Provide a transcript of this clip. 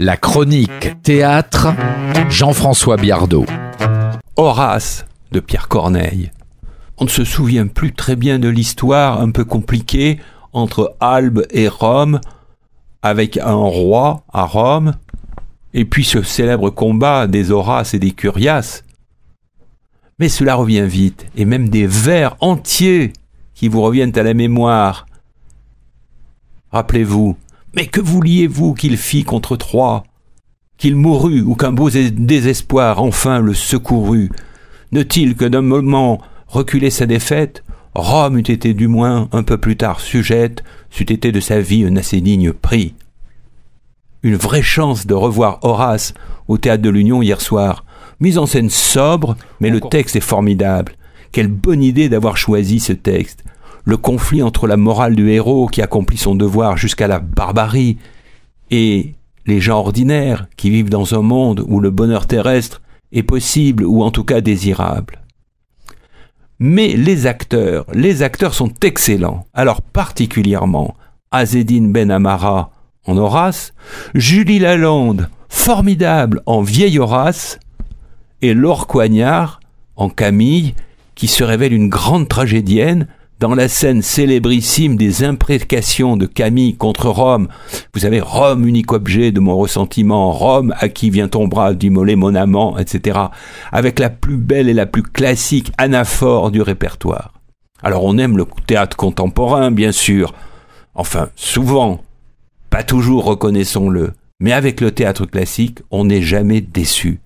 La chronique théâtre, Jean-François Biardot Horace de Pierre Corneille. On ne se souvient plus très bien de l'histoire un peu compliquée entre Albe et Rome, avec un roi à Rome, et puis ce célèbre combat des Horaces et des Curias. Mais cela revient vite, et même des vers entiers qui vous reviennent à la mémoire. Rappelez-vous, mais que vouliez-vous qu'il fît contre Troie Qu'il mourût ou qu'un beau désespoir enfin le secourût Ne il que d'un moment reculer sa défaite Rome eût été du moins un peu plus tard sujette, c'eût été de sa vie un assez digne prix. Une vraie chance de revoir Horace au théâtre de l'Union hier soir. Mise en scène sobre, mais le texte est formidable. Quelle bonne idée d'avoir choisi ce texte le conflit entre la morale du héros qui accomplit son devoir jusqu'à la barbarie et les gens ordinaires qui vivent dans un monde où le bonheur terrestre est possible ou en tout cas désirable. Mais les acteurs, les acteurs sont excellents. Alors particulièrement Azedine Ben Amara en Horace, Julie Lalande, formidable en vieille Horace, et Laure Coignard en Camille, qui se révèle une grande tragédienne, dans la scène célébrissime des imprécations de Camille contre Rome. Vous savez, Rome, unique objet de mon ressentiment, Rome, à qui vient ton bras d'immoler mon amant, etc. Avec la plus belle et la plus classique anaphore du répertoire. Alors on aime le théâtre contemporain, bien sûr. Enfin, souvent. Pas toujours, reconnaissons-le. Mais avec le théâtre classique, on n'est jamais déçu.